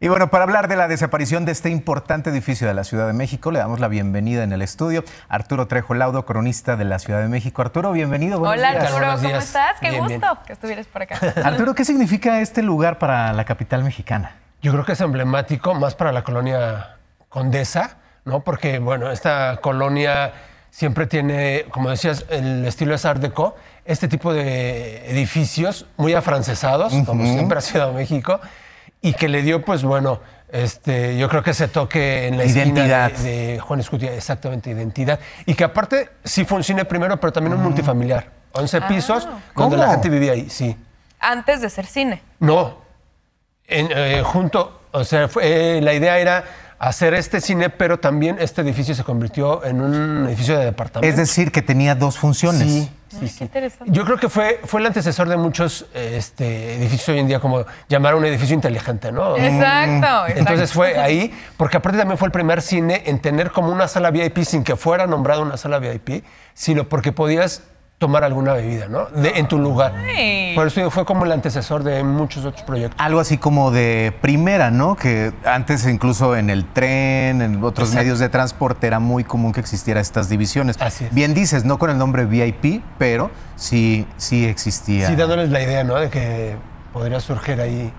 Y bueno, para hablar de la desaparición de este importante edificio de la Ciudad de México, le damos la bienvenida en el estudio a Arturo Trejo Laudo, cronista de la Ciudad de México. Arturo, bienvenido. Hola, Arturo, ¿cómo estás? Qué gusto que estuvieras por acá. Arturo, ¿qué significa este lugar para la capital mexicana? Yo creo que es emblemático, más para la colonia Condesa, ¿no? Porque, bueno, esta colonia siempre tiene, como decías, el estilo es Art Deco, este tipo de edificios muy afrancesados, como siempre ha sido México y que le dio, pues bueno, este, yo creo que ese toque en la identidad. de, Juan Escutia, exactamente, identidad. Y que aparte sí fue un cine primero, pero también un mm. multifamiliar. 11 ah. pisos, donde la gente vivía ahí, sí. Antes de ser cine. No, eh, junto, o sea, eh, la idea era hacer este cine, pero también este edificio se convirtió en un edificio de departamento. Es decir, que tenía dos funciones. Sí, yo creo que fue, fue el antecesor de muchos este, edificios hoy en día, como llamar a un edificio inteligente, ¿no? Exacto, exacto. Entonces fue ahí, porque aparte también fue el primer cine en tener como una sala VIP sin que fuera nombrada una sala VIP, sino porque podías tomar alguna bebida, ¿no? De, en tu lugar. Por eso fue como el antecesor de muchos otros proyectos. Algo así como de primera, ¿no? Que antes incluso en el tren, en otros medios de transporte era muy común que existiera estas divisiones. Así es. Bien dices, no con el nombre VIP, pero sí, sí existía. Sí, dándoles la idea, ¿no? De que podría surgir ahí